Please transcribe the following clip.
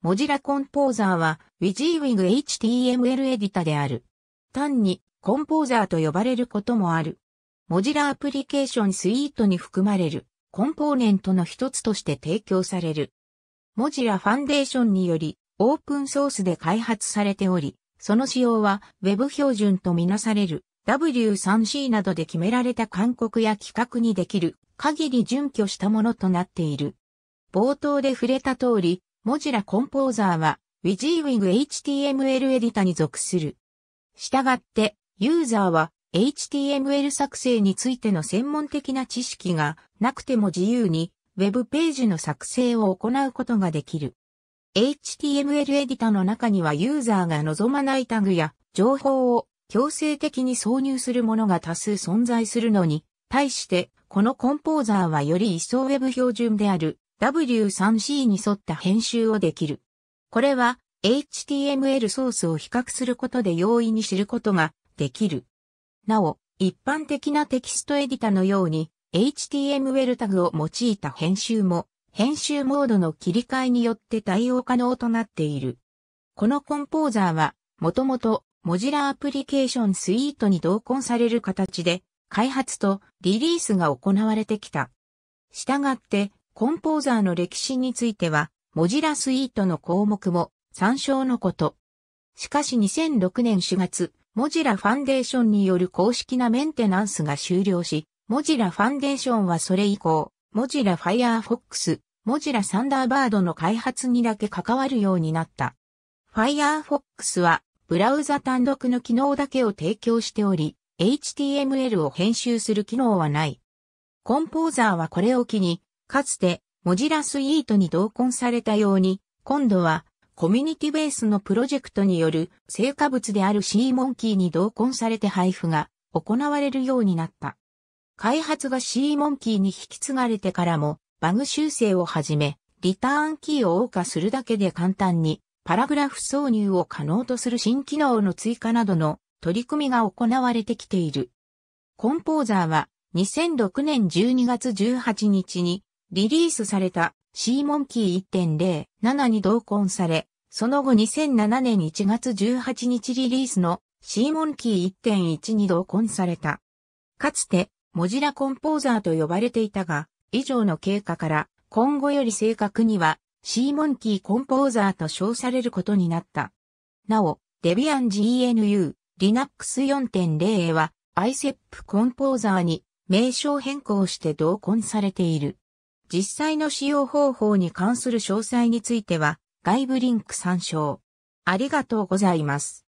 モジラコンポーザーは、ウィジーウィグ HTML エディタである。単に、コンポーザーと呼ばれることもある。モジラアプリケーションスイートに含まれる、コンポーネントの一つとして提供される。モジラファンデーションにより、オープンソースで開発されており、その使用は、Web 標準とみなされる、W3C などで決められた勧告や規格にできる限り準拠したものとなっている。冒頭で触れた通り、モジュラコンポーザーは w ジーウ w ン g HTML エディタに属する。したがって、ユーザーは HTML 作成についての専門的な知識がなくても自由に Web ページの作成を行うことができる。HTML エディタの中にはユーザーが望まないタグや情報を強制的に挿入するものが多数存在するのに、対してこのコンポーザーはより一層 Web 標準である W3C に沿った編集をできる。これは HTML ソースを比較することで容易に知ることができる。なお、一般的なテキストエディタのように HTML タグを用いた編集も編集モードの切り替えによって対応可能となっている。このコンポーザーはもともとモジラーアプリケーションスイートに同梱される形で開発とリリースが行われてきた。したがってコンポーザーの歴史については、モジラスイートの項目も参照のこと。しかし2006年4月、モジラファンデーションによる公式なメンテナンスが終了し、モジラファンデーションはそれ以降、モジラ Firefox、モジラサンダーバードの開発にだけ関わるようになった。Firefox は、ブラウザ単独の機能だけを提供しており、HTML を編集する機能はない。コンポーザーはこれを機に、かつて、モジラスイートに同梱されたように、今度は、コミュニティベースのプロジェクトによる成果物であるシーモンキーに同梱されて配布が行われるようになった。開発がシーモンキーに引き継がれてからも、バグ修正をはじめ、リターンキーを謳歌するだけで簡単に、パラグラフ挿入を可能とする新機能の追加などの取り組みが行われてきている。コンポーザーは2006年12月18日にリリースされたシーモンキー1.07に同梱され、その後2007年1月18日リリースのシーモンキー1.1に同梱された。かつて、モジラコンポーザーと呼ばれていたが、以上の経過から、今後より正確には、シーモンキーコンポーザーと称されることになった。なお、デビアン GNU、Linux 4.0へは、ICEP コンポーザーに名称変更して同梱されている。実際の使用方法に関する詳細については、外部リンク参照。ありがとうございます。